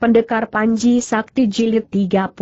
Pendekar Panji Sakti Jilid 32.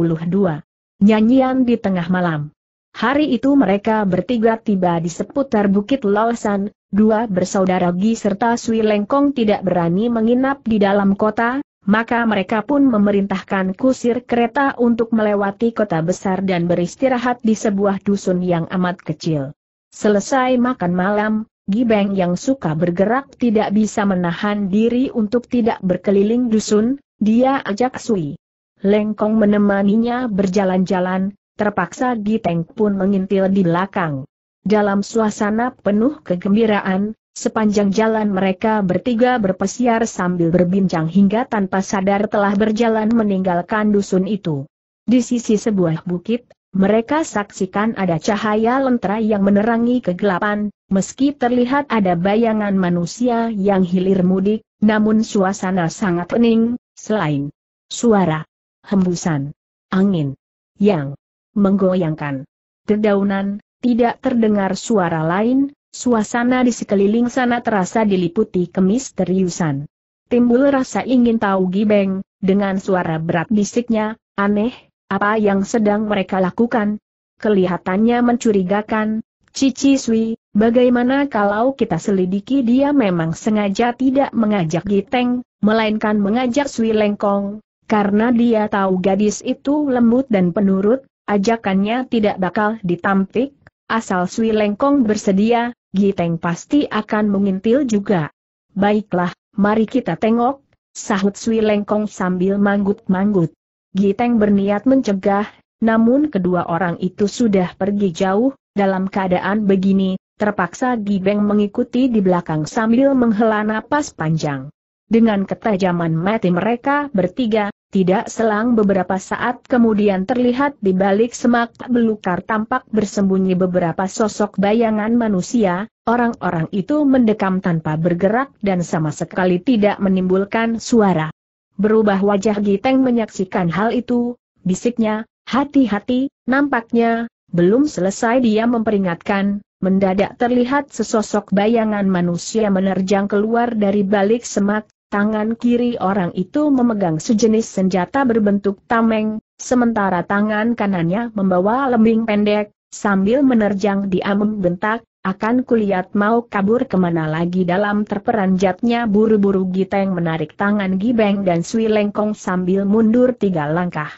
Nyanyian di tengah malam. Hari itu mereka bertiga tiba di seputar Bukit Lawasan. dua bersaudara Gi serta Sui Lengkong tidak berani menginap di dalam kota, maka mereka pun memerintahkan kusir kereta untuk melewati kota besar dan beristirahat di sebuah dusun yang amat kecil. Selesai makan malam, Gibeng yang suka bergerak tidak bisa menahan diri untuk tidak berkeliling dusun, dia ajak Sui. Lengkong menemaninya berjalan-jalan, terpaksa di tank pun mengintil di belakang. Dalam suasana penuh kegembiraan, sepanjang jalan mereka bertiga berpesiar sambil berbincang hingga tanpa sadar telah berjalan meninggalkan dusun itu. Di sisi sebuah bukit, mereka saksikan ada cahaya lentera yang menerangi kegelapan, meski terlihat ada bayangan manusia yang hilir mudik, namun suasana sangat hening, selain suara, hembusan, angin yang menggoyangkan dedaunan, tidak terdengar suara lain, suasana di sekeliling sana terasa diliputi kemisteriusan. Timbul rasa ingin tahu Gibeng, dengan suara berat bisiknya, aneh, apa yang sedang mereka lakukan? Kelihatannya mencurigakan, Cici Sui, bagaimana kalau kita selidiki dia memang sengaja tidak mengajak Giteng, melainkan mengajak Sui Lengkong, karena dia tahu gadis itu lembut dan penurut, ajakannya tidak bakal ditampik, asal Sui Lengkong bersedia, Giteng pasti akan mengintil juga. Baiklah, mari kita tengok, sahut Sui Lengkong sambil manggut-manggut. Giteng berniat mencegah, namun kedua orang itu sudah pergi jauh, dalam keadaan begini, terpaksa Gibeng mengikuti di belakang sambil menghela napas panjang. Dengan ketajaman mati mereka bertiga, tidak selang beberapa saat kemudian terlihat di balik semak belukar tampak bersembunyi beberapa sosok bayangan manusia, orang-orang itu mendekam tanpa bergerak dan sama sekali tidak menimbulkan suara. Berubah wajah Giteng menyaksikan hal itu, bisiknya, hati-hati, nampaknya, belum selesai dia memperingatkan, mendadak terlihat sesosok bayangan manusia menerjang keluar dari balik semak, Tangan kiri orang itu memegang sejenis senjata berbentuk tameng, sementara tangan kanannya membawa lembing pendek, sambil menerjang di amung bentak, akan kulihat mau kabur kemana lagi dalam terperanjatnya buru-buru Giteng menarik tangan Gibeng dan Sui Lengkong sambil mundur tiga langkah.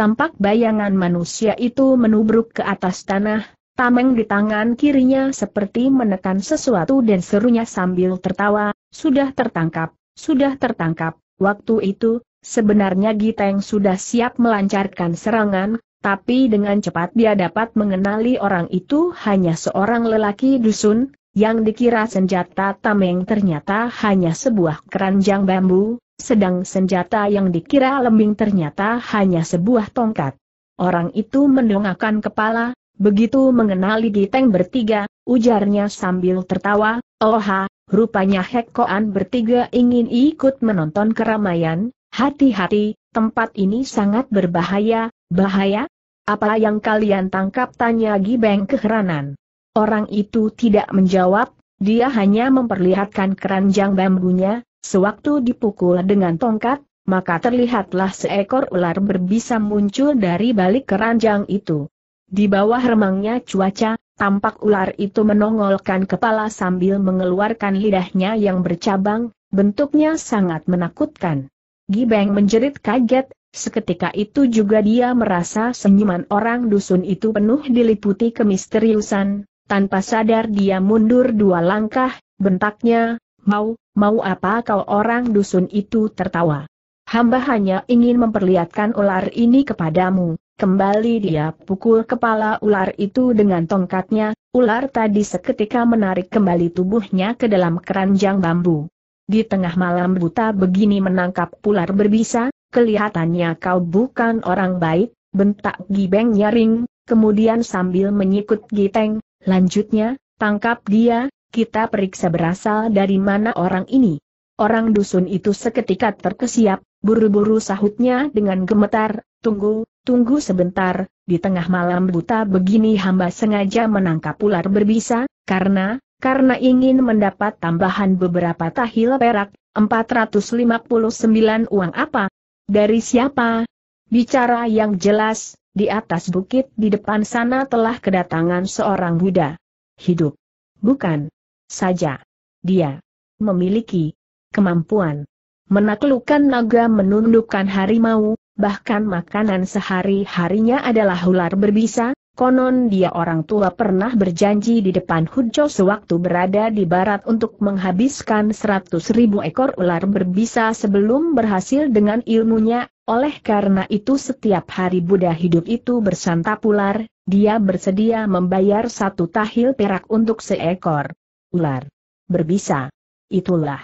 Tampak bayangan manusia itu menubruk ke atas tanah, tameng di tangan kirinya seperti menekan sesuatu dan serunya sambil tertawa, sudah tertangkap sudah tertangkap. Waktu itu, sebenarnya Giteng sudah siap melancarkan serangan, tapi dengan cepat dia dapat mengenali orang itu hanya seorang lelaki dusun, yang dikira senjata tameng ternyata hanya sebuah keranjang bambu, sedang senjata yang dikira lembing ternyata hanya sebuah tongkat. Orang itu mendongakkan kepala, begitu mengenali Giteng bertiga, ujarnya sambil tertawa, Oha, Rupanya Hek bertiga ingin ikut menonton keramaian, hati-hati, tempat ini sangat berbahaya, bahaya? Apa yang kalian tangkap tanya Gibeng keheranan. Orang itu tidak menjawab, dia hanya memperlihatkan keranjang bambunya, sewaktu dipukul dengan tongkat, maka terlihatlah seekor ular berbisa muncul dari balik keranjang itu. Di bawah remangnya cuaca, Tampak ular itu menongolkan kepala sambil mengeluarkan lidahnya yang bercabang, bentuknya sangat menakutkan. Gibeng menjerit kaget, seketika itu juga dia merasa senyuman orang dusun itu penuh diliputi kemisteriusan, tanpa sadar dia mundur dua langkah, bentaknya, mau, mau apa kau orang dusun itu tertawa. Hamba hanya ingin memperlihatkan ular ini kepadamu, Kembali dia pukul kepala ular itu dengan tongkatnya, ular tadi seketika menarik kembali tubuhnya ke dalam keranjang bambu. Di tengah malam buta begini menangkap ular berbisa, kelihatannya kau bukan orang baik, bentak gibeng nyaring, kemudian sambil menyikut giteng, lanjutnya, tangkap dia, kita periksa berasal dari mana orang ini. Orang dusun itu seketika terkesiap, buru-buru sahutnya dengan gemetar, tunggu, Tunggu sebentar, di tengah malam buta begini hamba sengaja menangkap ular berbisa, karena, karena ingin mendapat tambahan beberapa tahil perak, 459 uang apa? Dari siapa? Bicara yang jelas, di atas bukit di depan sana telah kedatangan seorang Buddha. Hidup. Bukan. Saja. Dia. Memiliki. Kemampuan. Menaklukkan naga menundukkan harimau, bahkan makanan sehari-harinya adalah ular berbisa, konon dia orang tua pernah berjanji di depan Hujo sewaktu berada di barat untuk menghabiskan 100 ribu ekor ular berbisa sebelum berhasil dengan ilmunya, oleh karena itu setiap hari Buddha hidup itu bersantap ular, dia bersedia membayar satu tahil perak untuk seekor ular berbisa. Itulah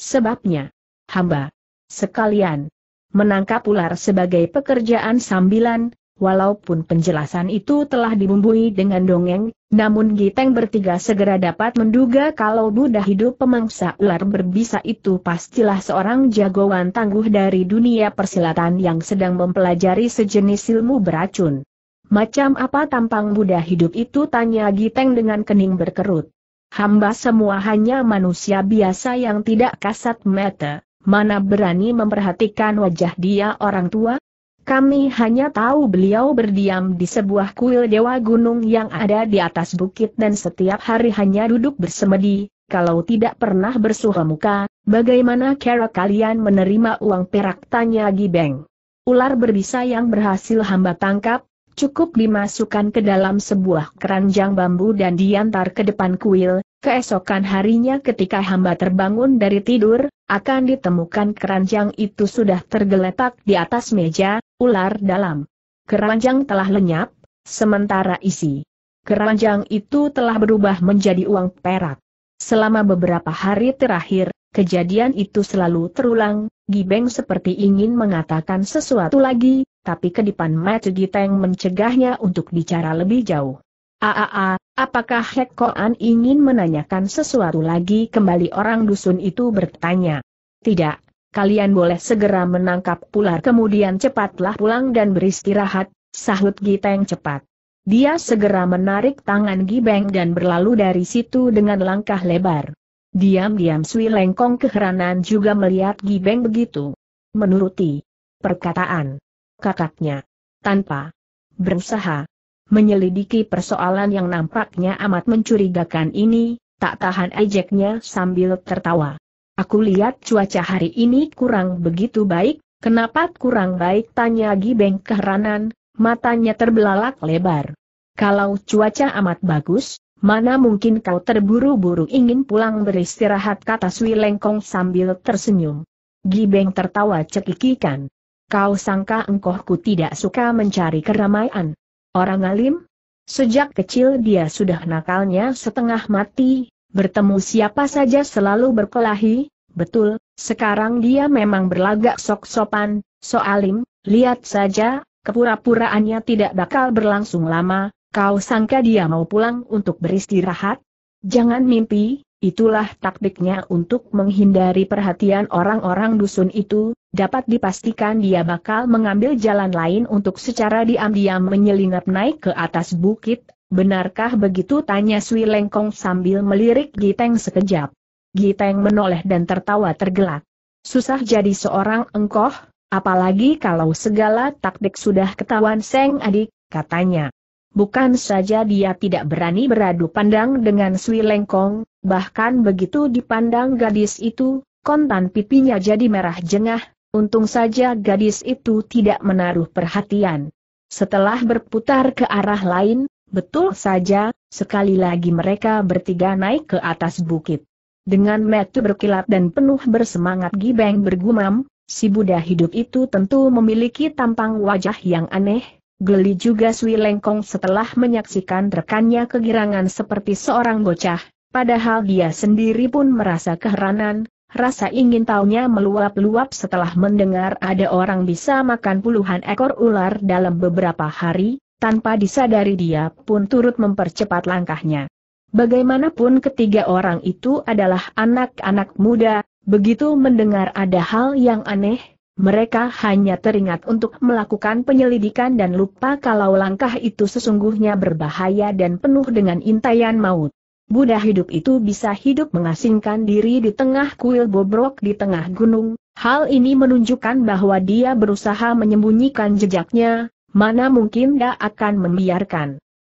sebabnya, hamba sekalian, Menangkap ular sebagai pekerjaan sambilan, walaupun penjelasan itu telah dibumbui dengan dongeng, namun Giteng bertiga segera dapat menduga kalau Buddha hidup pemangsa ular berbisa itu pastilah seorang jagoan tangguh dari dunia persilatan yang sedang mempelajari sejenis ilmu beracun. Macam apa tampang Buddha hidup itu tanya Giteng dengan kening berkerut. Hamba semua hanya manusia biasa yang tidak kasat mata mana berani memperhatikan wajah dia orang tua? Kami hanya tahu beliau berdiam di sebuah kuil dewa gunung yang ada di atas bukit dan setiap hari hanya duduk bersemedi, kalau tidak pernah bersuha muka, bagaimana cara kalian menerima uang perak tanya Gibeng. Ular berbisa yang berhasil hamba tangkap, cukup dimasukkan ke dalam sebuah keranjang bambu dan diantar ke depan kuil, Keesokan harinya ketika hamba terbangun dari tidur, akan ditemukan keranjang itu sudah tergeletak di atas meja, ular dalam. Keranjang telah lenyap, sementara isi. Keranjang itu telah berubah menjadi uang perak. Selama beberapa hari terakhir, kejadian itu selalu terulang, Gibeng seperti ingin mengatakan sesuatu lagi, tapi kedipan Giteng mencegahnya untuk bicara lebih jauh. Aaa, Apakah Hekoan ingin menanyakan sesuatu lagi kembali orang dusun itu bertanya. Tidak, kalian boleh segera menangkap ular kemudian cepatlah pulang dan beristirahat, sahut Giteng cepat. Dia segera menarik tangan Gibeng dan berlalu dari situ dengan langkah lebar. Diam-diam Sui Lengkong keheranan juga melihat Gibeng begitu. Menuruti perkataan kakaknya. Tanpa berusaha, menyelidiki persoalan yang nampaknya amat mencurigakan ini, tak tahan ejeknya sambil tertawa. Aku lihat cuaca hari ini kurang begitu baik, kenapa kurang baik tanya Gibeng keheranan, matanya terbelalak lebar. Kalau cuaca amat bagus, mana mungkin kau terburu-buru ingin pulang beristirahat kata Sui Lengkong sambil tersenyum. Gibeng tertawa cekikikan. Kau sangka engkohku tidak suka mencari keramaian. Orang alim? Sejak kecil dia sudah nakalnya setengah mati, bertemu siapa saja selalu berkelahi, betul, sekarang dia memang berlagak sok-sopan, soalim, lihat saja, kepura-puraannya tidak bakal berlangsung lama, kau sangka dia mau pulang untuk beristirahat? Jangan mimpi, Itulah taktiknya untuk menghindari perhatian orang-orang dusun itu, dapat dipastikan dia bakal mengambil jalan lain untuk secara diam-diam menyelinap naik ke atas bukit, benarkah begitu tanya Sui Lengkong sambil melirik Giteng sekejap. Giteng menoleh dan tertawa tergelak. Susah jadi seorang engkoh, apalagi kalau segala taktik sudah ketahuan Seng adik, katanya. Bukan saja dia tidak berani beradu pandang dengan Sui Lengkong, bahkan begitu dipandang gadis itu, kontan pipinya jadi merah jengah, Untung saja gadis itu tidak menaruh perhatian. Setelah berputar ke arah lain, betul saja, sekali lagi mereka bertiga naik ke atas bukit. Dengan metu berkilat dan penuh bersemangat Gibeng bergumam, si Buddha hidup itu tentu memiliki tampang wajah yang aneh, geli juga Sui Lengkong setelah menyaksikan rekannya kegirangan seperti seorang bocah, padahal dia sendiri pun merasa keheranan, Rasa ingin tahunya meluap-luap setelah mendengar ada orang bisa makan puluhan ekor ular dalam beberapa hari, tanpa disadari dia pun turut mempercepat langkahnya. Bagaimanapun ketiga orang itu adalah anak-anak muda, begitu mendengar ada hal yang aneh, mereka hanya teringat untuk melakukan penyelidikan dan lupa kalau langkah itu sesungguhnya berbahaya dan penuh dengan intayan maut. Buddha hidup itu bisa hidup mengasingkan diri di tengah kuil bobrok di tengah gunung, hal ini menunjukkan bahwa dia berusaha menyembunyikan jejaknya, mana mungkin dia akan membiarkan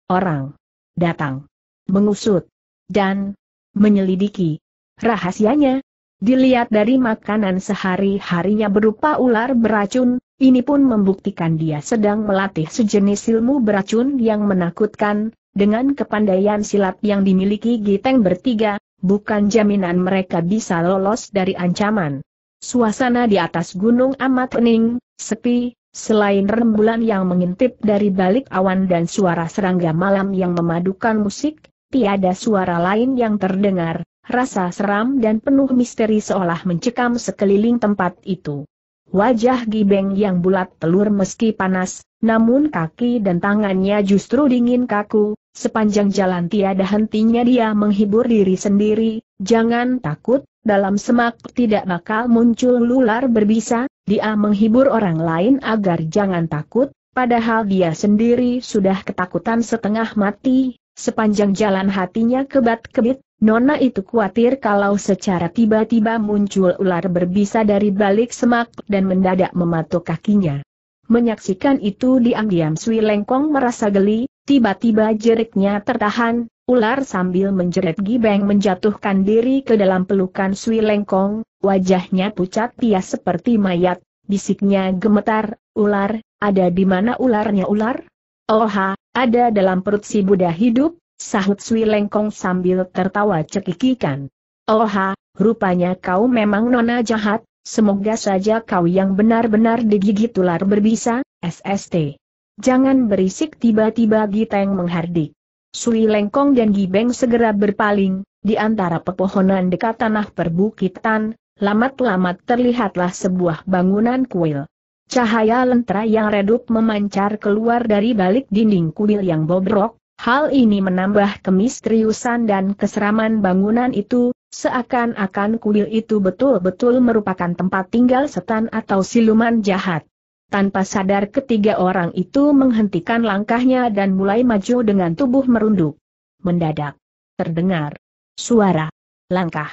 orang datang, mengusut, dan menyelidiki rahasianya. Dilihat dari makanan sehari-harinya berupa ular beracun, ini pun membuktikan dia sedang melatih sejenis ilmu beracun yang menakutkan, dengan kepandaian silat yang dimiliki Giteng bertiga, bukan jaminan mereka bisa lolos dari ancaman. Suasana di atas gunung amat hening, sepi, selain rembulan yang mengintip dari balik awan dan suara serangga malam yang memadukan musik, tiada suara lain yang terdengar, Rasa seram dan penuh misteri seolah mencekam sekeliling tempat itu. Wajah Gibeng yang bulat telur meski panas, namun kaki dan tangannya justru dingin kaku, sepanjang jalan tiada hentinya dia menghibur diri sendiri, jangan takut, dalam semak tidak bakal muncul lular berbisa, dia menghibur orang lain agar jangan takut, padahal dia sendiri sudah ketakutan setengah mati, sepanjang jalan hatinya kebat-kebit, Nona itu khawatir kalau secara tiba-tiba muncul ular berbisa dari balik semak dan mendadak mematuk kakinya. Menyaksikan itu diam-diam Sui Lengkong merasa geli, tiba-tiba jeriknya tertahan, ular sambil menjerit gibeng menjatuhkan diri ke dalam pelukan Sui Lengkong, wajahnya pucat pias seperti mayat, bisiknya gemetar, ular, ada di mana ularnya ular? Oha, ada dalam perut si Buddha hidup, Sahut Sui Lengkong sambil tertawa cekikikan. Oha, oh rupanya kau memang nona jahat, semoga saja kau yang benar-benar digigit ular berbisa, SST. Jangan berisik tiba-tiba Giteng menghardik. Sui Lengkong dan Gibeng segera berpaling, di antara pepohonan dekat tanah perbukitan, lamat-lamat terlihatlah sebuah bangunan kuil. Cahaya lentera yang redup memancar keluar dari balik dinding kuil yang bobrok, Hal ini menambah kemisteriusan dan keseraman bangunan itu, seakan-akan kuil itu betul-betul merupakan tempat tinggal setan atau siluman jahat. Tanpa sadar ketiga orang itu menghentikan langkahnya dan mulai maju dengan tubuh merunduk. Mendadak. Terdengar. Suara. Langkah.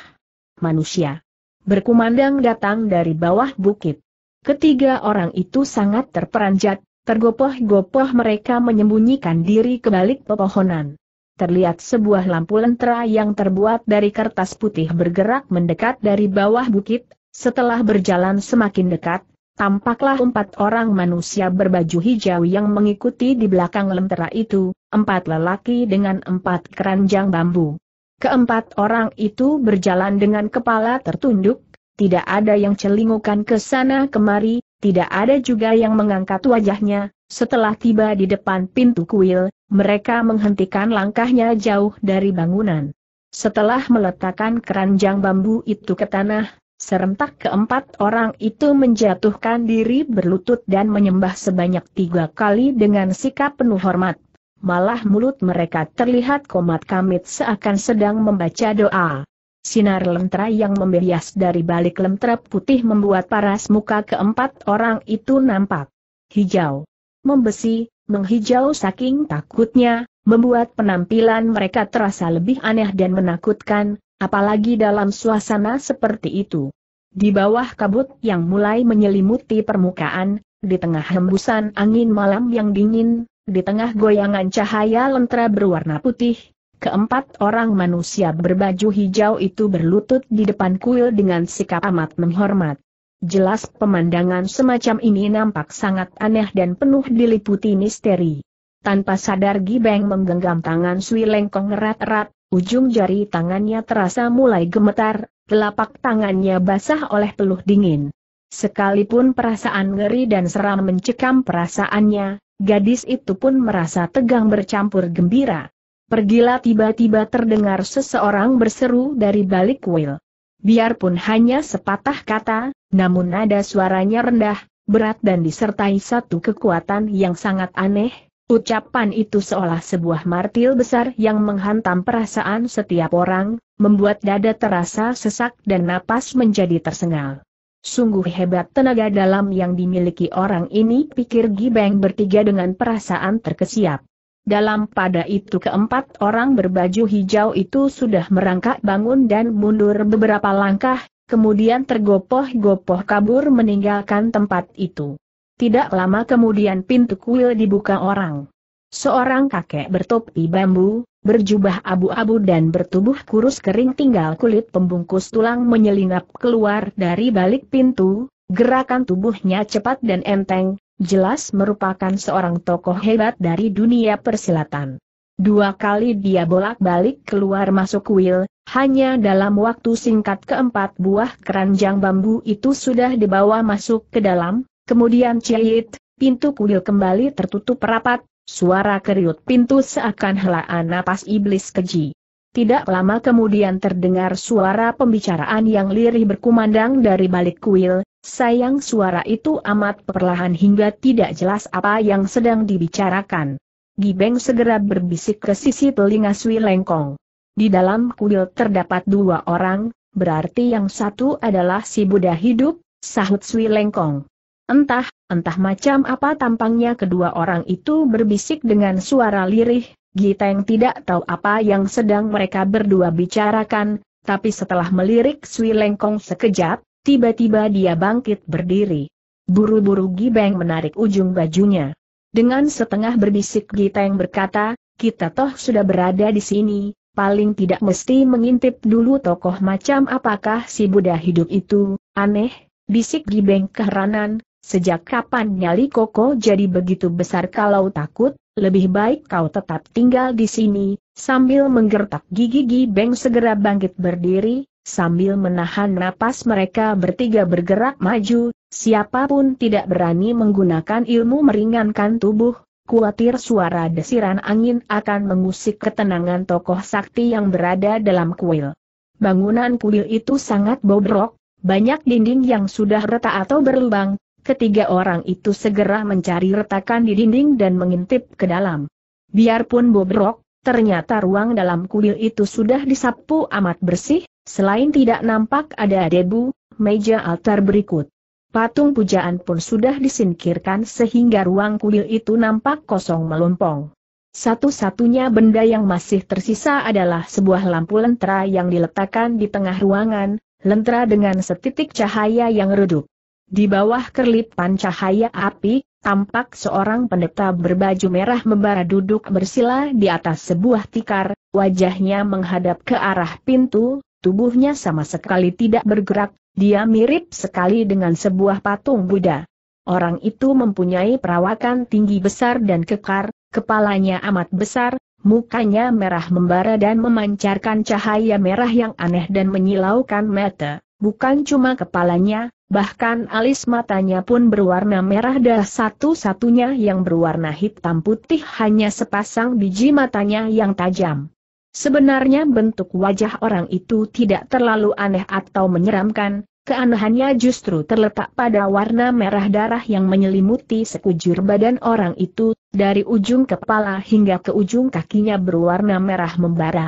Manusia. Berkumandang datang dari bawah bukit. Ketiga orang itu sangat terperanjat, Tergopoh-gopoh mereka menyembunyikan diri ke balik pepohonan. Terlihat sebuah lampu lentera yang terbuat dari kertas putih bergerak mendekat dari bawah bukit, setelah berjalan semakin dekat, tampaklah empat orang manusia berbaju hijau yang mengikuti di belakang lentera itu, empat lelaki dengan empat keranjang bambu. Keempat orang itu berjalan dengan kepala tertunduk, tidak ada yang celingukan ke sana kemari, tidak ada juga yang mengangkat wajahnya, setelah tiba di depan pintu kuil, mereka menghentikan langkahnya jauh dari bangunan. Setelah meletakkan keranjang bambu itu ke tanah, serentak keempat orang itu menjatuhkan diri berlutut dan menyembah sebanyak tiga kali dengan sikap penuh hormat. Malah mulut mereka terlihat komat kamit seakan sedang membaca doa. Sinar lentera yang membias dari balik lentera putih membuat paras muka keempat orang itu nampak hijau, membesi, menghijau saking takutnya, membuat penampilan mereka terasa lebih aneh dan menakutkan, apalagi dalam suasana seperti itu. Di bawah kabut yang mulai menyelimuti permukaan, di tengah hembusan angin malam yang dingin, di tengah goyangan cahaya lentera berwarna putih, Keempat orang manusia berbaju hijau itu berlutut di depan kuil dengan sikap amat menghormat. Jelas pemandangan semacam ini nampak sangat aneh dan penuh diliputi misteri. Tanpa sadar Gibeng menggenggam tangan Sui Lengkong erat-erat, ujung jari tangannya terasa mulai gemetar, telapak tangannya basah oleh peluh dingin. Sekalipun perasaan ngeri dan seram mencekam perasaannya, gadis itu pun merasa tegang bercampur gembira. Pergilah tiba-tiba terdengar seseorang berseru dari balik kuil. Biarpun hanya sepatah kata, namun ada suaranya rendah, berat dan disertai satu kekuatan yang sangat aneh, Ucapan itu seolah sebuah martil besar yang menghantam perasaan setiap orang, membuat dada terasa sesak dan napas menjadi tersengal. Sungguh hebat tenaga dalam yang dimiliki orang ini pikir Gibeng bertiga dengan perasaan terkesiap. Dalam pada itu keempat orang berbaju hijau itu sudah merangkak bangun dan mundur beberapa langkah, kemudian tergopoh-gopoh kabur meninggalkan tempat itu. Tidak lama kemudian pintu kuil dibuka orang. Seorang kakek bertopi bambu, berjubah abu-abu dan bertubuh kurus kering tinggal kulit pembungkus tulang menyelinap keluar dari balik pintu, gerakan tubuhnya cepat dan enteng, jelas merupakan seorang tokoh hebat dari dunia persilatan. Dua kali dia bolak-balik keluar masuk kuil, hanya dalam waktu singkat keempat buah keranjang bambu itu sudah dibawa masuk ke dalam, kemudian ciit, pintu kuil kembali tertutup rapat, suara keriut pintu seakan helaan napas iblis keji. Tidak lama kemudian terdengar suara pembicaraan yang lirih berkumandang dari balik kuil, sayang suara itu amat perlahan hingga tidak jelas apa yang sedang dibicarakan. Gibeng segera berbisik ke sisi telinga Sui Lengkong. Di dalam kuil terdapat dua orang, berarti yang satu adalah si Buddha hidup, sahut Sui Lengkong. Entah, entah macam apa tampangnya kedua orang itu berbisik dengan suara lirih, Giteng tidak tahu apa yang sedang mereka berdua bicarakan, tapi setelah melirik Sui Lengkong sekejap, tiba-tiba dia bangkit berdiri. Buru-buru Gibeng menarik ujung bajunya. Dengan setengah berbisik Giteng berkata, kita toh sudah berada di sini, paling tidak mesti mengintip dulu tokoh macam apakah si Buddha hidup itu, aneh, bisik Gibeng keheranan, sejak kapan nyali Koko jadi begitu besar kalau takut, lebih baik kau tetap tinggal di sini, sambil menggertak gigi-gigi Beng segera bangkit berdiri, sambil menahan napas mereka bertiga bergerak maju, siapapun tidak berani menggunakan ilmu meringankan tubuh, Kuatir suara desiran angin akan mengusik ketenangan tokoh sakti yang berada dalam kuil. Bangunan kuil itu sangat bobrok, banyak dinding yang sudah retak atau berlubang, Ketiga orang itu segera mencari retakan di dinding dan mengintip ke dalam. Biarpun bobrok, ternyata ruang dalam kuil itu sudah disapu amat bersih, selain tidak nampak ada debu, meja altar berikut. Patung pujaan pun sudah disingkirkan sehingga ruang kuil itu nampak kosong melompong. Satu-satunya benda yang masih tersisa adalah sebuah lampu lentera yang diletakkan di tengah ruangan, lentera dengan setitik cahaya yang redup. Di bawah kerlipan cahaya api, tampak seorang pendeta berbaju merah membara duduk bersila di atas sebuah tikar, wajahnya menghadap ke arah pintu, tubuhnya sama sekali tidak bergerak, dia mirip sekali dengan sebuah patung Buddha. Orang itu mempunyai perawakan tinggi besar dan kekar, kepalanya amat besar, mukanya merah membara dan memancarkan cahaya merah yang aneh dan menyilaukan mata. Bukan cuma kepalanya, bahkan alis matanya pun berwarna merah dah satu-satunya yang berwarna hitam putih hanya sepasang biji matanya yang tajam. Sebenarnya bentuk wajah orang itu tidak terlalu aneh atau menyeramkan, keanehannya justru terletak pada warna merah darah yang menyelimuti sekujur badan orang itu, dari ujung kepala hingga ke ujung kakinya berwarna merah membara.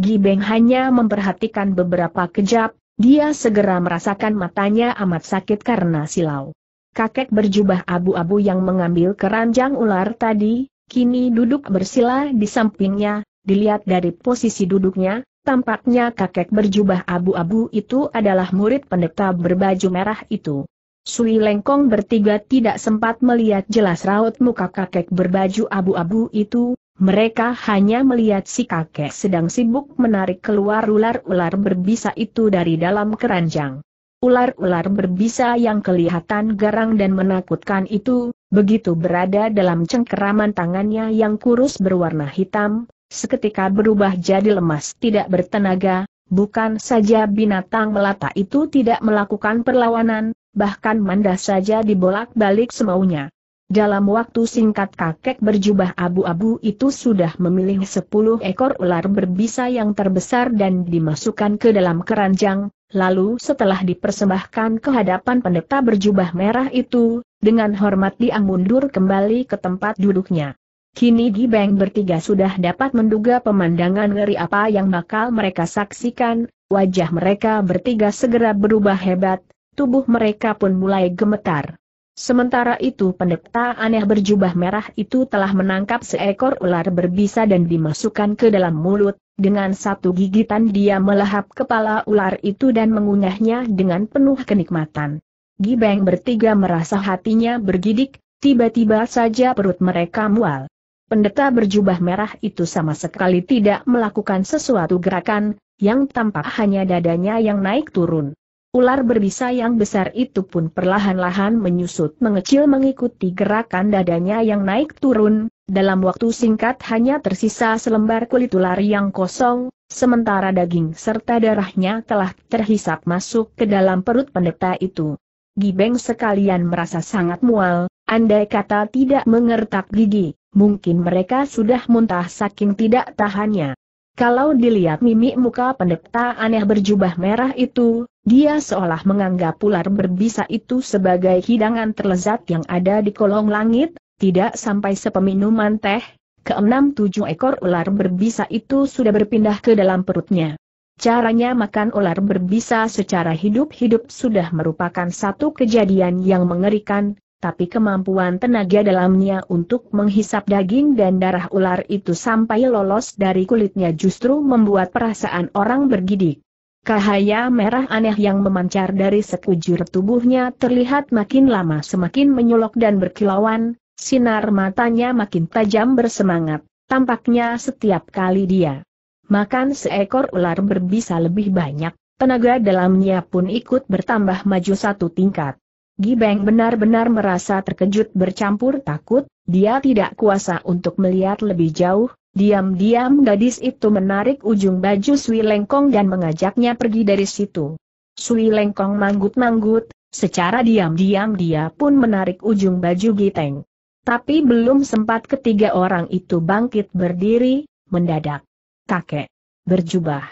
Gibeng hanya memperhatikan beberapa kejap, dia segera merasakan matanya amat sakit karena silau. Kakek berjubah abu-abu yang mengambil keranjang ular tadi, kini duduk bersila di sampingnya, dilihat dari posisi duduknya, tampaknya kakek berjubah abu-abu itu adalah murid pendeta berbaju merah itu. Sui Lengkong bertiga tidak sempat melihat jelas raut muka kakek berbaju abu-abu itu, mereka hanya melihat si kakek sedang sibuk menarik keluar ular-ular berbisa itu dari dalam keranjang. Ular-ular berbisa yang kelihatan garang dan menakutkan itu, begitu berada dalam cengkeraman tangannya yang kurus berwarna hitam, seketika berubah jadi lemas tidak bertenaga, bukan saja binatang melata itu tidak melakukan perlawanan, bahkan manda saja dibolak-balik semaunya. Dalam waktu singkat kakek berjubah abu-abu itu sudah memilih sepuluh ekor ular berbisa yang terbesar dan dimasukkan ke dalam keranjang, lalu setelah dipersembahkan ke hadapan pendeta berjubah merah itu, dengan hormat dia mundur kembali ke tempat duduknya. Kini Gibeng bertiga sudah dapat menduga pemandangan ngeri apa yang bakal mereka saksikan, wajah mereka bertiga segera berubah hebat, tubuh mereka pun mulai gemetar. Sementara itu pendeta aneh berjubah merah itu telah menangkap seekor ular berbisa dan dimasukkan ke dalam mulut, dengan satu gigitan dia melahap kepala ular itu dan mengunyahnya dengan penuh kenikmatan. Gibeng bertiga merasa hatinya bergidik, tiba-tiba saja perut mereka mual. Pendeta berjubah merah itu sama sekali tidak melakukan sesuatu gerakan, yang tampak hanya dadanya yang naik turun. Ular berbisa yang besar itu pun perlahan-lahan menyusut mengecil mengikuti gerakan dadanya yang naik turun, dalam waktu singkat hanya tersisa selembar kulit ular yang kosong, sementara daging serta darahnya telah terhisap masuk ke dalam perut pendeta itu. Gibeng sekalian merasa sangat mual, andai kata tidak mengertak gigi, mungkin mereka sudah muntah saking tidak tahannya. Kalau dilihat mimik muka pendeta aneh berjubah merah itu, dia seolah menganggap ular berbisa itu sebagai hidangan terlezat yang ada di kolong langit, tidak sampai sepeminuman teh, keenam tujuh ekor ular berbisa itu sudah berpindah ke dalam perutnya. Caranya makan ular berbisa secara hidup-hidup sudah merupakan satu kejadian yang mengerikan, tapi kemampuan tenaga dalamnya untuk menghisap daging dan darah ular itu sampai lolos dari kulitnya justru membuat perasaan orang bergidik. Cahaya merah aneh yang memancar dari sekujur tubuhnya terlihat makin lama semakin menyulok dan berkilauan, sinar matanya makin tajam bersemangat, tampaknya setiap kali dia makan seekor ular berbisa lebih banyak, tenaga dalamnya pun ikut bertambah maju satu tingkat. Gibeng benar-benar merasa terkejut bercampur takut, dia tidak kuasa untuk melihat lebih jauh, diam-diam gadis itu menarik ujung baju Sui Lengkong dan mengajaknya pergi dari situ. Sui Lengkong manggut-manggut, secara diam-diam dia pun menarik ujung baju Giteng. Tapi belum sempat ketiga orang itu bangkit berdiri, mendadak. Kakek. Berjubah.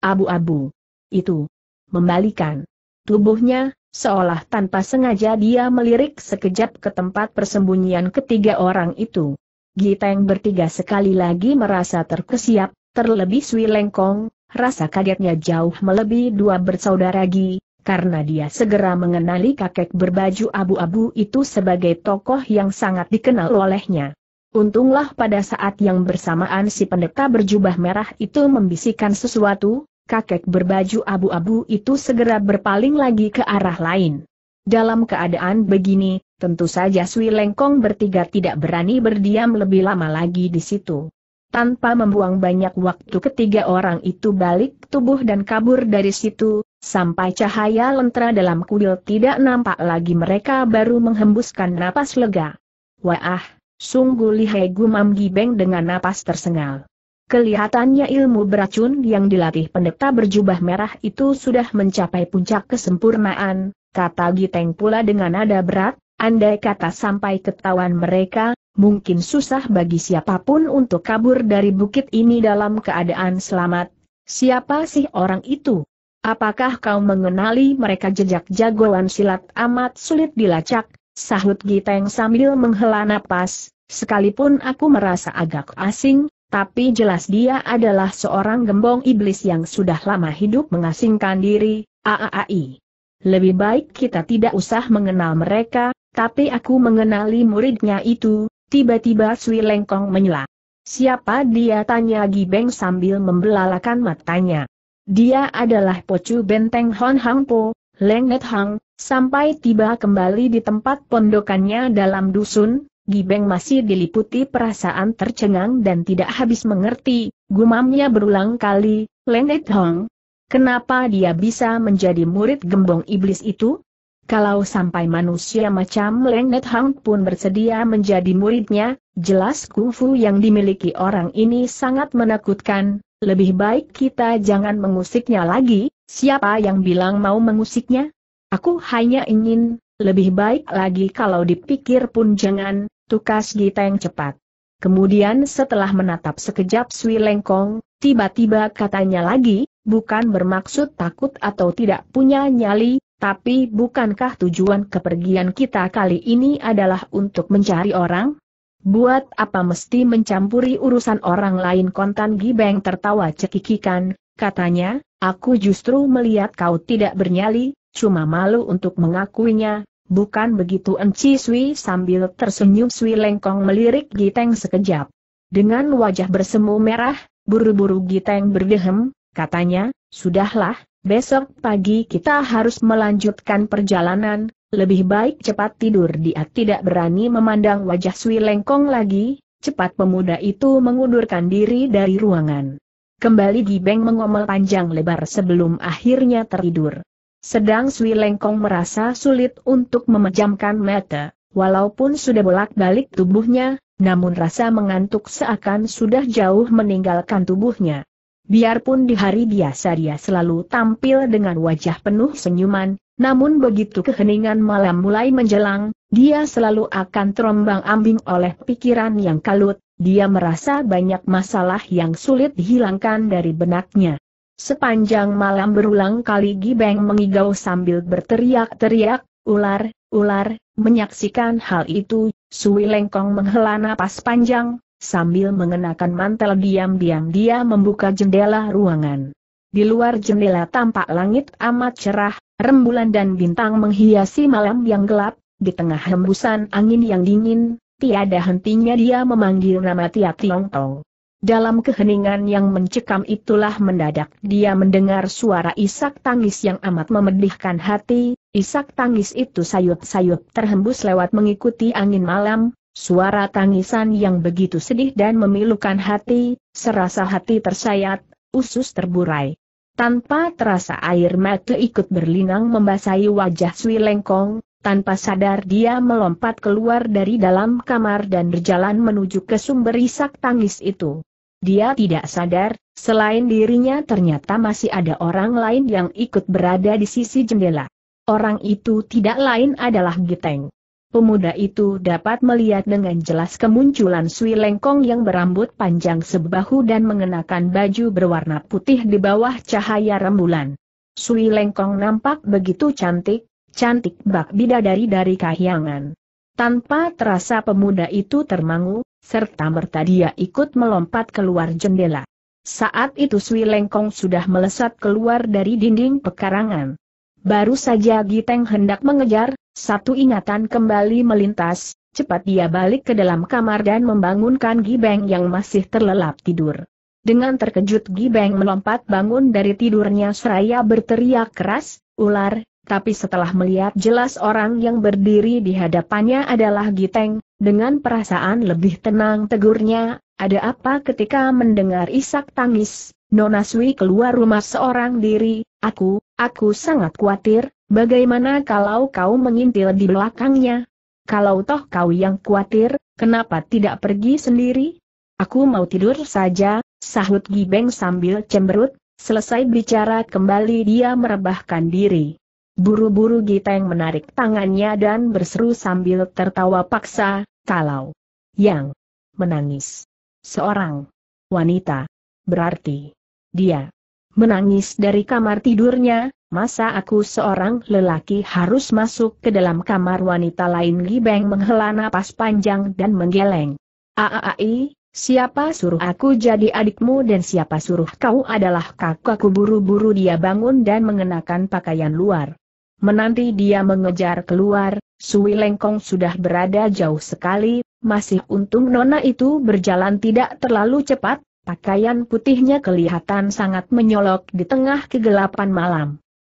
Abu-abu. Itu. Membalikan. Tubuhnya, seolah tanpa sengaja dia melirik sekejap ke tempat persembunyian ketiga orang itu. Giteng bertiga sekali lagi merasa terkesiap, terlebih Sui Lengkong, rasa kagetnya jauh melebihi dua bersaudara Gi, karena dia segera mengenali kakek berbaju abu-abu itu sebagai tokoh yang sangat dikenal olehnya. Untunglah pada saat yang bersamaan si pendeta berjubah merah itu membisikkan sesuatu, kakek berbaju abu-abu itu segera berpaling lagi ke arah lain. Dalam keadaan begini, tentu saja Sui Lengkong bertiga tidak berani berdiam lebih lama lagi di situ. Tanpa membuang banyak waktu ketiga orang itu balik tubuh dan kabur dari situ, Sampai cahaya lentera dalam kuil tidak nampak lagi mereka baru menghembuskan napas lega. Wah, sungguh lihai gumam Gibeng dengan napas tersengal. Kelihatannya ilmu beracun yang dilatih pendeta berjubah merah itu sudah mencapai puncak kesempurnaan, kata Giteng pula dengan nada berat, andai kata sampai ketahuan mereka, mungkin susah bagi siapapun untuk kabur dari bukit ini dalam keadaan selamat. Siapa sih orang itu? Apakah kau mengenali mereka jejak jagoan silat amat sulit dilacak? Sahut Giteng sambil menghela napas, sekalipun aku merasa agak asing, tapi jelas dia adalah seorang gembong iblis yang sudah lama hidup mengasingkan diri, AAAI. Lebih baik kita tidak usah mengenal mereka, tapi aku mengenali muridnya itu, tiba-tiba Sui Lengkong menyela. Siapa dia tanya Gibeng sambil membelalakan matanya. Dia adalah Pocu Benteng Hon Hang Po, Net Hang, sampai tiba kembali di tempat pondokannya dalam dusun, Gibeng masih diliputi perasaan tercengang dan tidak habis mengerti, gumamnya berulang kali, Lenet Hong. Kenapa dia bisa menjadi murid gembong iblis itu? Kalau sampai manusia macam Lenet Hong pun bersedia menjadi muridnya, jelas kungfu yang dimiliki orang ini sangat menakutkan, lebih baik kita jangan mengusiknya lagi, siapa yang bilang mau mengusiknya? Aku hanya ingin lebih baik lagi kalau dipikir pun jangan, tukas yang cepat. Kemudian setelah menatap sekejap Sui Lengkong, tiba-tiba katanya lagi, bukan bermaksud takut atau tidak punya nyali, tapi bukankah tujuan kepergian kita kali ini adalah untuk mencari orang? Buat apa mesti mencampuri urusan orang lain kontan Gibeng tertawa cekikikan, katanya, aku justru melihat kau tidak bernyali, Cuma malu untuk mengakuinya, bukan begitu Enci Sui sambil tersenyum Sui Lengkong melirik Giteng sekejap. Dengan wajah bersemu merah, buru-buru Giteng berdehem, katanya, sudahlah, besok pagi kita harus melanjutkan perjalanan, lebih baik cepat tidur dia tidak berani memandang wajah Sui Lengkong lagi, cepat pemuda itu mengundurkan diri dari ruangan. Kembali Gibeng mengomel panjang lebar sebelum akhirnya tertidur. Sedang Sui Lengkong merasa sulit untuk memejamkan mata, walaupun sudah bolak-balik tubuhnya, namun rasa mengantuk seakan sudah jauh meninggalkan tubuhnya. Biarpun di hari biasa dia selalu tampil dengan wajah penuh senyuman, namun begitu keheningan malam mulai menjelang, dia selalu akan terombang ambing oleh pikiran yang kalut, dia merasa banyak masalah yang sulit dihilangkan dari benaknya. Sepanjang malam berulang kali Gibeng mengigau sambil berteriak-teriak, ular, ular, menyaksikan hal itu, Sui Lengkong menghela napas panjang, sambil mengenakan mantel diam-diam dia membuka jendela ruangan. Di luar jendela tampak langit amat cerah, rembulan dan bintang menghiasi malam yang gelap, di tengah hembusan angin yang dingin, tiada hentinya dia memanggil nama Tia Tiong Tong. Dalam keheningan yang mencekam itulah mendadak dia mendengar suara isak tangis yang amat memedihkan hati, isak tangis itu sayup-sayup terhembus lewat mengikuti angin malam, suara tangisan yang begitu sedih dan memilukan hati, serasa hati tersayat, usus terburai. Tanpa terasa air mata ikut berlinang membasahi wajah Sui Lengkong, tanpa sadar dia melompat keluar dari dalam kamar dan berjalan menuju ke sumber isak tangis itu. Dia tidak sadar, selain dirinya ternyata masih ada orang lain yang ikut berada di sisi jendela. Orang itu tidak lain adalah Giteng. Pemuda itu dapat melihat dengan jelas kemunculan Sui Lengkong yang berambut panjang sebahu dan mengenakan baju berwarna putih di bawah cahaya rembulan. Sui Lengkong nampak begitu cantik, cantik bak bidadari dari kahyangan. Tanpa terasa pemuda itu termangu, serta merta dia ikut melompat keluar jendela. Saat itu Sui Lengkong sudah melesat keluar dari dinding pekarangan. Baru saja Giteng hendak mengejar, satu ingatan kembali melintas, cepat dia balik ke dalam kamar dan membangunkan Gibeng yang masih terlelap tidur. Dengan terkejut Gibeng melompat bangun dari tidurnya seraya berteriak keras, ular, tapi setelah melihat jelas orang yang berdiri di hadapannya adalah Giteng, dengan perasaan lebih tenang tegurnya, ada apa ketika mendengar isak tangis, Nona Sui keluar rumah seorang diri, aku, aku sangat khawatir, bagaimana kalau kau mengintil di belakangnya? Kalau toh kau yang khawatir, kenapa tidak pergi sendiri? Aku mau tidur saja, sahut Gibeng sambil cemberut, selesai bicara kembali dia merebahkan diri. Buru-buru Giteng menarik tangannya dan berseru sambil tertawa paksa, kalau yang menangis seorang wanita, berarti dia menangis dari kamar tidurnya, masa aku seorang lelaki harus masuk ke dalam kamar wanita lain Gibeng menghela napas panjang dan menggeleng. Aai, siapa suruh aku jadi adikmu dan siapa suruh kau adalah kakakku buru-buru dia bangun dan mengenakan pakaian luar. Menanti dia mengejar keluar, Sui Lengkong sudah berada jauh sekali, masih untung Nona itu berjalan tidak terlalu cepat, pakaian putihnya kelihatan sangat menyolok di tengah kegelapan malam.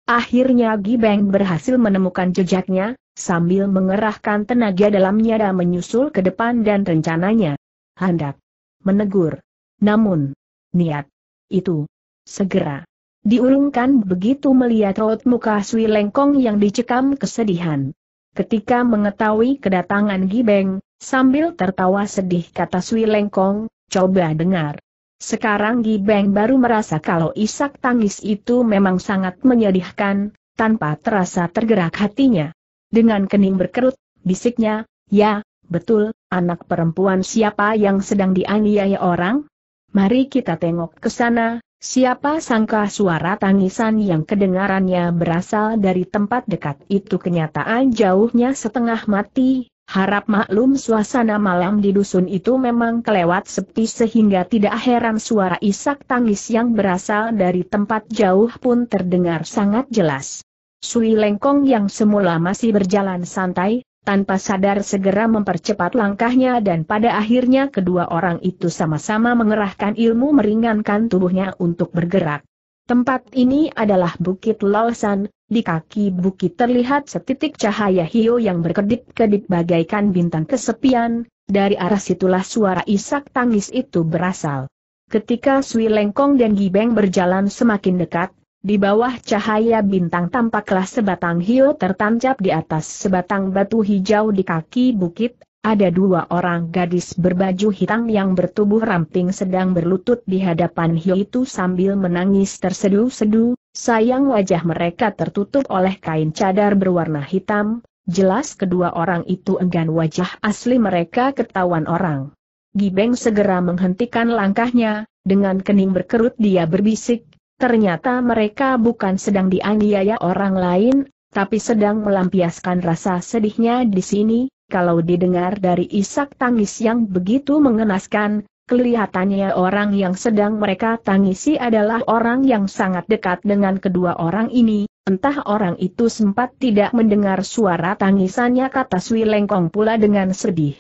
Akhirnya Gibeng berhasil menemukan jejaknya, sambil mengerahkan tenaga dalamnya dan menyusul ke depan dan rencananya. Hendak menegur. Namun, niat itu segera Diurungkan begitu melihat raut muka Sui Lengkong yang dicekam kesedihan. Ketika mengetahui kedatangan Gibeng, sambil tertawa sedih kata Sui Lengkong, coba dengar. Sekarang Gibeng baru merasa kalau isak tangis itu memang sangat menyedihkan, tanpa terasa tergerak hatinya. Dengan kening berkerut, bisiknya, ya, betul, anak perempuan siapa yang sedang dianiaya orang? Mari kita tengok ke sana, Siapa sangka suara tangisan yang kedengarannya berasal dari tempat dekat itu kenyataan jauhnya setengah mati, harap maklum suasana malam di dusun itu memang kelewat sepi sehingga tidak heran suara isak tangis yang berasal dari tempat jauh pun terdengar sangat jelas. Sui Lengkong yang semula masih berjalan santai, tanpa sadar segera mempercepat langkahnya dan pada akhirnya kedua orang itu sama-sama mengerahkan ilmu meringankan tubuhnya untuk bergerak. Tempat ini adalah Bukit Lolsan, di kaki bukit terlihat setitik cahaya hio yang berkedip-kedip bagaikan bintang kesepian, dari arah situlah suara isak tangis itu berasal. Ketika Sui Lengkong dan Gibeng berjalan semakin dekat, di bawah cahaya bintang tampaklah sebatang hiu tertancap di atas sebatang batu hijau di kaki bukit, ada dua orang gadis berbaju hitam yang bertubuh ramping sedang berlutut di hadapan hiu itu sambil menangis tersedu-sedu, sayang wajah mereka tertutup oleh kain cadar berwarna hitam, jelas kedua orang itu enggan wajah asli mereka ketahuan orang. Gibeng segera menghentikan langkahnya, dengan kening berkerut dia berbisik, Ternyata mereka bukan sedang dianiaya orang lain, tapi sedang melampiaskan rasa sedihnya di sini, kalau didengar dari isak tangis yang begitu mengenaskan, kelihatannya orang yang sedang mereka tangisi adalah orang yang sangat dekat dengan kedua orang ini, entah orang itu sempat tidak mendengar suara tangisannya kata Sui Lengkong pula dengan sedih.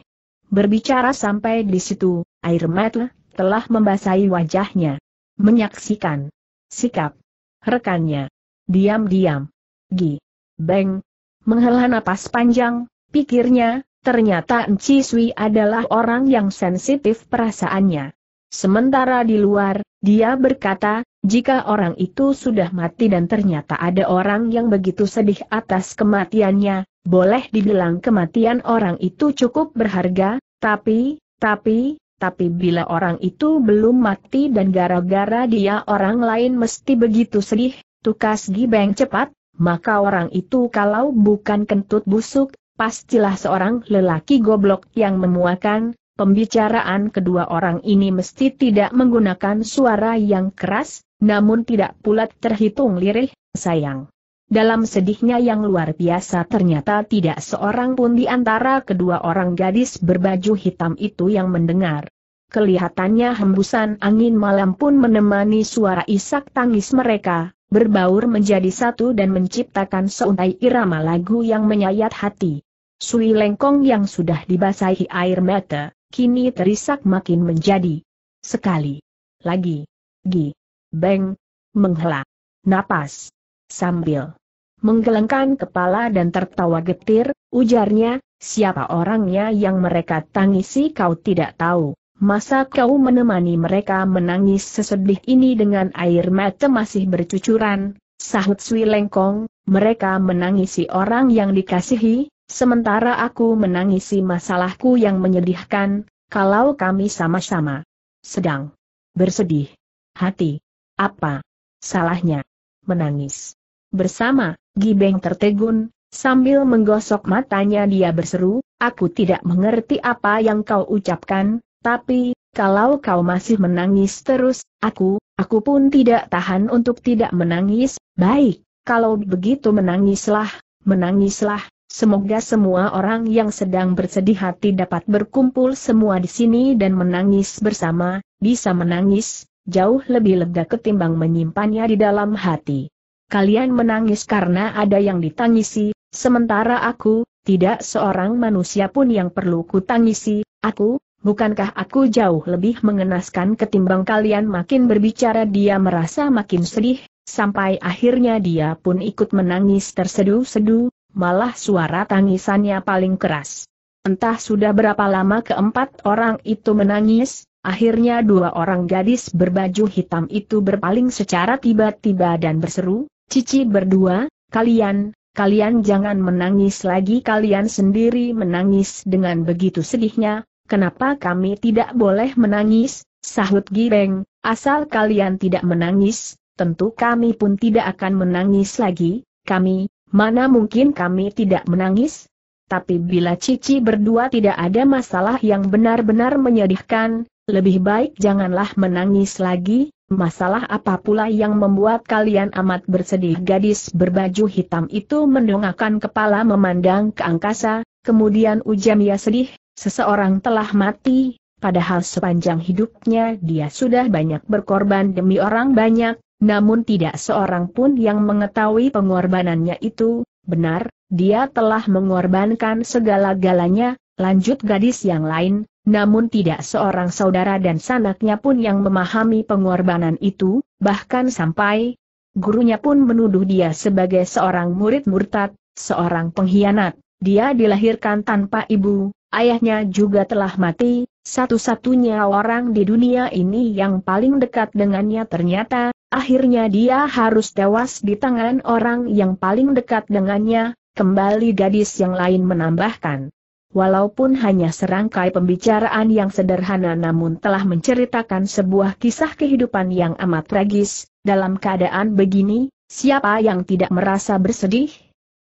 Berbicara sampai di situ, air mata telah membasahi wajahnya. Menyaksikan sikap rekannya. Diam-diam. Gi. Beng. Menghela napas panjang, pikirnya, ternyata Enci Sui adalah orang yang sensitif perasaannya. Sementara di luar, dia berkata, jika orang itu sudah mati dan ternyata ada orang yang begitu sedih atas kematiannya, boleh dibilang kematian orang itu cukup berharga, tapi, tapi, tapi bila orang itu belum mati dan gara-gara dia orang lain mesti begitu sedih, tukas gibeng cepat, maka orang itu kalau bukan kentut busuk, pastilah seorang lelaki goblok yang memuakan, pembicaraan kedua orang ini mesti tidak menggunakan suara yang keras, namun tidak pula terhitung lirih, sayang. Dalam sedihnya yang luar biasa ternyata tidak seorang pun di antara kedua orang gadis berbaju hitam itu yang mendengar. Kelihatannya hembusan angin malam pun menemani suara isak tangis mereka, berbaur menjadi satu dan menciptakan seuntai irama lagu yang menyayat hati. Sui Lengkong yang sudah dibasahi air mata, kini terisak makin menjadi. Sekali. Lagi. Gi. Beng. Menghela. Napas. Sambil menggelengkan kepala dan tertawa getir, ujarnya, siapa orangnya yang mereka tangisi kau tidak tahu. Masa kau menemani mereka menangis sesedih ini dengan air mata masih bercucuran, sahut Sui Lengkong, mereka menangisi orang yang dikasihi, sementara aku menangisi masalahku yang menyedihkan, kalau kami sama-sama sedang bersedih. Hati. Apa salahnya? Menangis. Bersama, Gibeng tertegun, sambil menggosok matanya dia berseru, aku tidak mengerti apa yang kau ucapkan, tapi, kalau kau masih menangis terus, aku, aku pun tidak tahan untuk tidak menangis, baik, kalau begitu menangislah, menangislah, semoga semua orang yang sedang bersedih hati dapat berkumpul semua di sini dan menangis bersama, bisa menangis, jauh lebih lega ketimbang menyimpannya di dalam hati. Kalian menangis karena ada yang ditangisi, sementara aku, tidak seorang manusia pun yang perlu kutangisi, aku, bukankah aku jauh lebih mengenaskan ketimbang kalian makin berbicara dia merasa makin sedih, sampai akhirnya dia pun ikut menangis terseduh sedu malah suara tangisannya paling keras. Entah sudah berapa lama keempat orang itu menangis, Akhirnya dua orang gadis berbaju hitam itu berpaling secara tiba-tiba dan berseru, Cici berdua, kalian, kalian jangan menangis lagi kalian sendiri menangis dengan begitu sedihnya, Kenapa kami tidak boleh menangis? Sahut Gibeng. asal kalian tidak menangis, tentu kami pun tidak akan menangis lagi, kami, mana mungkin kami tidak menangis? Tapi bila Cici berdua tidak ada masalah yang benar-benar menyedihkan, lebih baik janganlah menangis lagi, masalah apa pula yang membuat kalian amat bersedih gadis berbaju hitam itu mendongakkan kepala memandang ke angkasa, kemudian ujamnya sedih, Seseorang telah mati, padahal sepanjang hidupnya dia sudah banyak berkorban demi orang banyak, namun tidak seorang pun yang mengetahui pengorbanannya itu, benar, dia telah mengorbankan segala-galanya, lanjut gadis yang lain, namun tidak seorang saudara dan sanaknya pun yang memahami pengorbanan itu, bahkan sampai gurunya pun menuduh dia sebagai seorang murid murtad, seorang pengkhianat. Dia dilahirkan tanpa ibu, ayahnya juga telah mati, satu-satunya orang di dunia ini yang paling dekat dengannya ternyata, akhirnya dia harus tewas di tangan orang yang paling dekat dengannya, kembali gadis yang lain menambahkan. Walaupun hanya serangkai pembicaraan yang sederhana namun telah menceritakan sebuah kisah kehidupan yang amat tragis, dalam keadaan begini, siapa yang tidak merasa bersedih?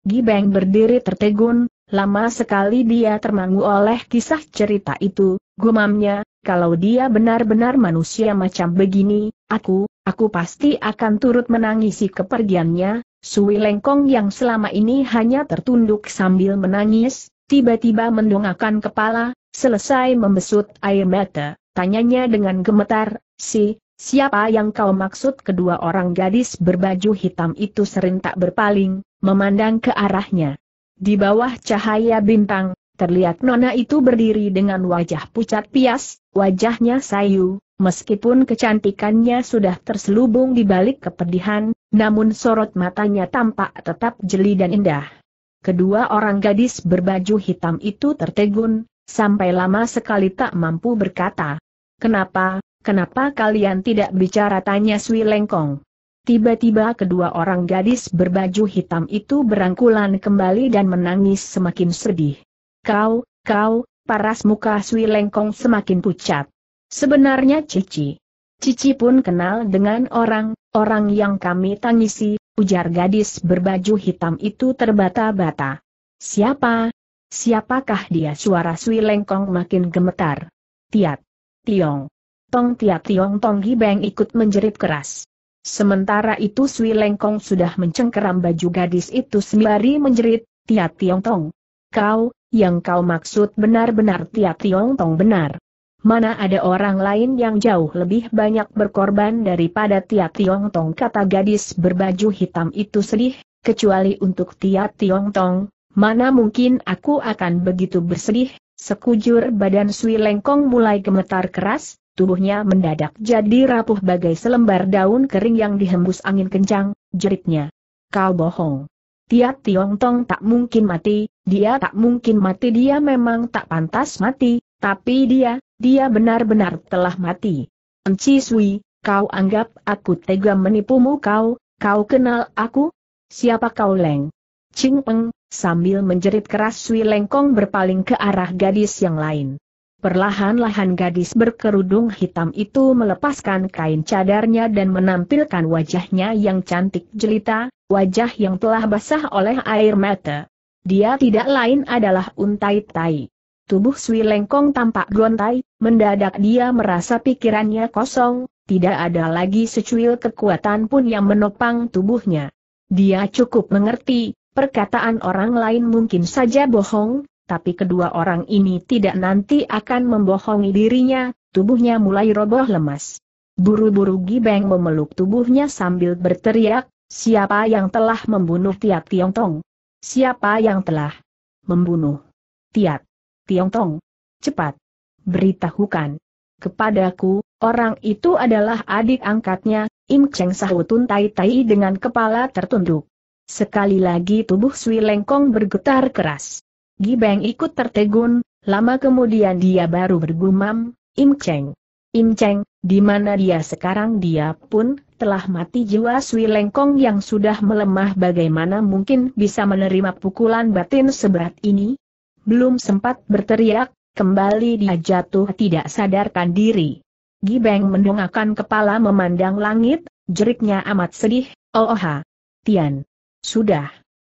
Gibeng berdiri tertegun, Lama sekali dia termangu oleh kisah cerita itu, gumamnya, kalau dia benar-benar manusia macam begini, aku, aku pasti akan turut menangisi kepergiannya, Sui Lengkong yang selama ini hanya tertunduk sambil menangis, tiba-tiba mendongakkan kepala, selesai membesut air mata, tanyanya dengan gemetar, si, siapa yang kau maksud kedua orang gadis berbaju hitam itu serentak berpaling, memandang ke arahnya. Di bawah cahaya bintang, terlihat nona itu berdiri dengan wajah pucat pias, wajahnya sayu, meskipun kecantikannya sudah terselubung di balik kepedihan, namun sorot matanya tampak tetap jeli dan indah. Kedua orang gadis berbaju hitam itu tertegun, sampai lama sekali tak mampu berkata. Kenapa, kenapa kalian tidak bicara tanya Sui Lengkong? Tiba-tiba kedua orang gadis berbaju hitam itu berangkulan kembali dan menangis semakin sedih. Kau, kau, paras muka Sui Lengkong semakin pucat. Sebenarnya Cici. Cici pun kenal dengan orang, orang yang kami tangisi, ujar gadis berbaju hitam itu terbata-bata. Siapa? Siapakah dia? Suara Sui Lengkong makin gemetar. Tiat. Tiong. Tong Tiat Tiong Tong Gibeng ikut menjerit keras. Sementara itu Sui Lengkong sudah mencengkeram baju gadis itu sembari menjerit, Tia Tiong Tong. Kau, yang kau maksud benar-benar Tia Tiong Tong benar. Mana ada orang lain yang jauh lebih banyak berkorban daripada Tia Tiong Tong kata gadis berbaju hitam itu sedih, kecuali untuk Tia Tiong Tong, mana mungkin aku akan begitu bersedih, sekujur badan Sui Lengkong mulai gemetar keras, tubuhnya mendadak jadi rapuh bagai selembar daun kering yang dihembus angin kencang, jeritnya. Kau bohong. Tiat Tiong Tong tak mungkin mati, dia tak mungkin mati dia memang tak pantas mati, tapi dia, dia benar-benar telah mati. Enci Sui, kau anggap aku tega menipumu kau, kau kenal aku? Siapa kau Leng? Ching Peng, sambil menjerit keras Sui Lengkong berpaling ke arah gadis yang lain. Perlahan-lahan gadis berkerudung hitam itu melepaskan kain cadarnya dan menampilkan wajahnya yang cantik jelita, wajah yang telah basah oleh air mata. Dia tidak lain adalah Untai Tai. Tubuh Sui Lengkong tampak gontai, mendadak dia merasa pikirannya kosong, tidak ada lagi secuil kekuatan pun yang menopang tubuhnya. Dia cukup mengerti, perkataan orang lain mungkin saja bohong, tapi kedua orang ini tidak nanti akan membohongi dirinya, tubuhnya mulai roboh lemas. Buru-buru Gibeng memeluk tubuhnya sambil berteriak, siapa yang telah membunuh Tiat Tiong Tong? Siapa yang telah membunuh Tiat Tiong Tong? Cepat, beritahukan. Kepadaku, orang itu adalah adik angkatnya, Im Cheng Sahutun Tai Tai dengan kepala tertunduk. Sekali lagi tubuh Sui Lengkong bergetar keras. Gibeng ikut tertegun, lama kemudian dia baru bergumam, Im Cheng. Im Cheng, di mana dia sekarang dia pun telah mati jiwa Sui Lengkong yang sudah melemah bagaimana mungkin bisa menerima pukulan batin seberat ini? Belum sempat berteriak, kembali dia jatuh tidak sadarkan diri. Gibeng mendongakkan kepala memandang langit, jeriknya amat sedih, oh, oh Tian. Sudah.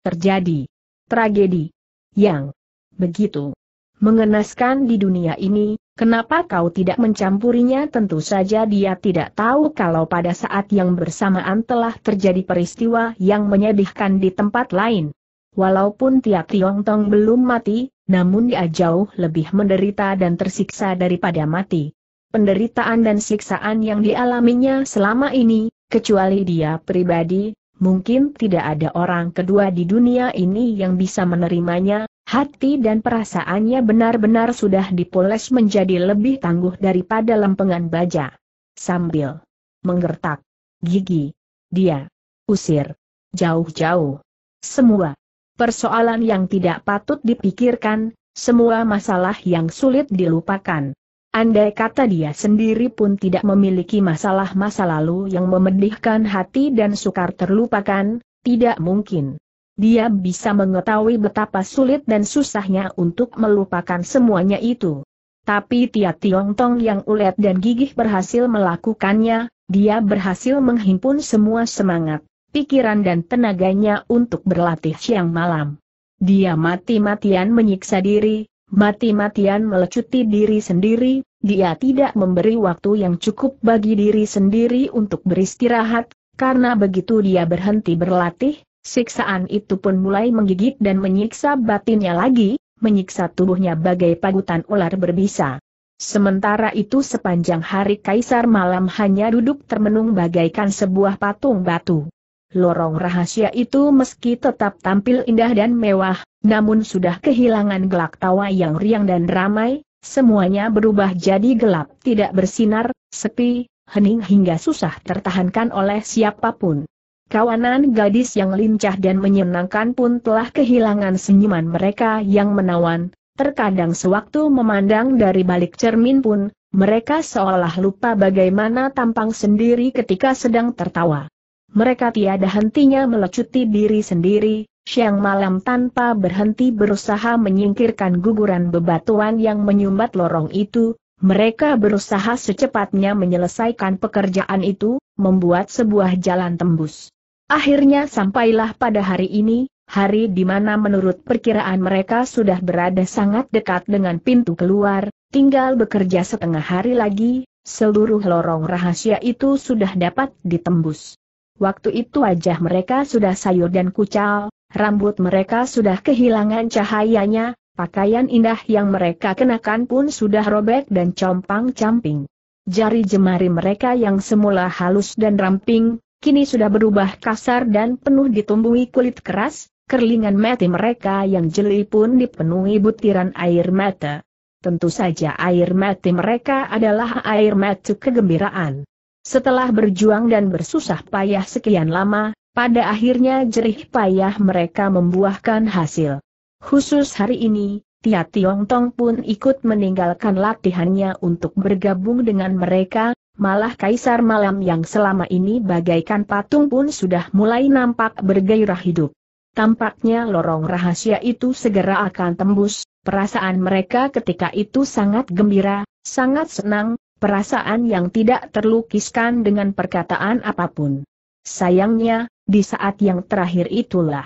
Terjadi. Tragedi yang begitu mengenaskan di dunia ini, kenapa kau tidak mencampurinya tentu saja dia tidak tahu kalau pada saat yang bersamaan telah terjadi peristiwa yang menyedihkan di tempat lain. Walaupun Tia Tong belum mati, namun dia jauh lebih menderita dan tersiksa daripada mati. Penderitaan dan siksaan yang dialaminya selama ini, kecuali dia pribadi, mungkin tidak ada orang kedua di dunia ini yang bisa menerimanya, hati dan perasaannya benar-benar sudah dipoles menjadi lebih tangguh daripada lempengan baja. Sambil menggertak gigi, dia usir jauh-jauh semua persoalan yang tidak patut dipikirkan, semua masalah yang sulit dilupakan. Andai kata dia sendiri pun tidak memiliki masalah masa lalu yang memedihkan hati dan sukar terlupakan, tidak mungkin. Dia bisa mengetahui betapa sulit dan susahnya untuk melupakan semuanya itu. Tapi Tia tong yang ulet dan gigih berhasil melakukannya, dia berhasil menghimpun semua semangat, pikiran dan tenaganya untuk berlatih siang malam. Dia mati-matian menyiksa diri, mati-matian melecuti diri sendiri, dia tidak memberi waktu yang cukup bagi diri sendiri untuk beristirahat, karena begitu dia berhenti berlatih, siksaan itu pun mulai menggigit dan menyiksa batinnya lagi, menyiksa tubuhnya bagai pagutan ular berbisa. Sementara itu sepanjang hari Kaisar malam hanya duduk termenung bagaikan sebuah patung batu. Lorong rahasia itu meski tetap tampil indah dan mewah, namun sudah kehilangan gelak tawa yang riang dan ramai, semuanya berubah jadi gelap tidak bersinar, sepi, hening hingga susah tertahankan oleh siapapun. Kawanan gadis yang lincah dan menyenangkan pun telah kehilangan senyuman mereka yang menawan, terkadang sewaktu memandang dari balik cermin pun, mereka seolah lupa bagaimana tampang sendiri ketika sedang tertawa mereka tiada hentinya melecuti diri sendiri, siang malam tanpa berhenti berusaha menyingkirkan guguran bebatuan yang menyumbat lorong itu, mereka berusaha secepatnya menyelesaikan pekerjaan itu, membuat sebuah jalan tembus. Akhirnya sampailah pada hari ini, hari di mana menurut perkiraan mereka sudah berada sangat dekat dengan pintu keluar, tinggal bekerja setengah hari lagi, seluruh lorong rahasia itu sudah dapat ditembus. Waktu itu wajah mereka sudah sayur dan kucal, rambut mereka sudah kehilangan cahayanya, pakaian indah yang mereka kenakan pun sudah robek dan compang-camping. Jari jemari mereka yang semula halus dan ramping, kini sudah berubah kasar dan penuh ditumbuhi kulit keras, kerlingan mati mereka yang jeli pun dipenuhi butiran air mata. Tentu saja air mati mereka adalah air mata kegembiraan. Setelah berjuang dan bersusah payah sekian lama, pada akhirnya jerih payah mereka membuahkan hasil. Khusus hari ini, Tia Tiong Tong pun ikut meninggalkan latihannya untuk bergabung dengan mereka, malah Kaisar Malam yang selama ini bagaikan patung pun sudah mulai nampak bergairah hidup. Tampaknya lorong rahasia itu segera akan tembus, perasaan mereka ketika itu sangat gembira, sangat senang, perasaan yang tidak terlukiskan dengan perkataan apapun. Sayangnya, di saat yang terakhir itulah.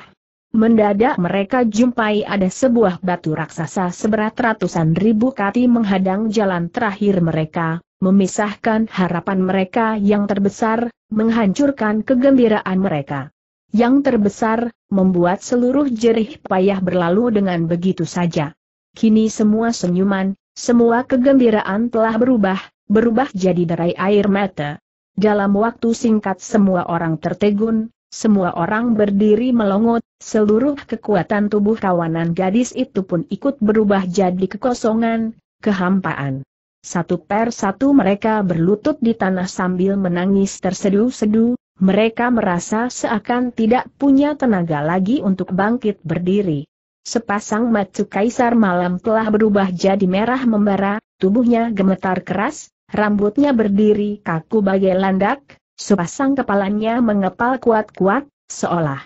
Mendadak mereka jumpai ada sebuah batu raksasa seberat ratusan ribu kati menghadang jalan terakhir mereka, memisahkan harapan mereka yang terbesar, menghancurkan kegembiraan mereka. Yang terbesar, membuat seluruh jerih payah berlalu dengan begitu saja. Kini semua senyuman, semua kegembiraan telah berubah, berubah jadi derai air mata. Dalam waktu singkat semua orang tertegun, semua orang berdiri melongot, seluruh kekuatan tubuh kawanan gadis itu pun ikut berubah jadi kekosongan, kehampaan. Satu per satu mereka berlutut di tanah sambil menangis terseduh sedu mereka merasa seakan tidak punya tenaga lagi untuk bangkit berdiri. Sepasang macu kaisar malam telah berubah jadi merah membara, tubuhnya gemetar keras, rambutnya berdiri kaku bagai landak, sepasang kepalanya mengepal kuat-kuat, seolah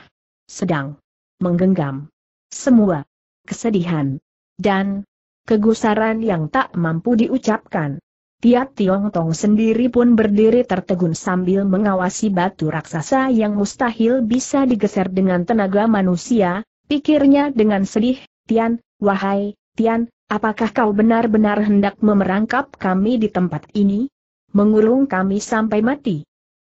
sedang menggenggam semua kesedihan dan kegusaran yang tak mampu diucapkan. Tiap Tiong Tong sendiri pun berdiri tertegun sambil mengawasi batu raksasa yang mustahil bisa digeser dengan tenaga manusia, pikirnya dengan sedih, Tian, wahai, Tian, Apakah kau benar-benar hendak memerangkap kami di tempat ini? Mengurung kami sampai mati?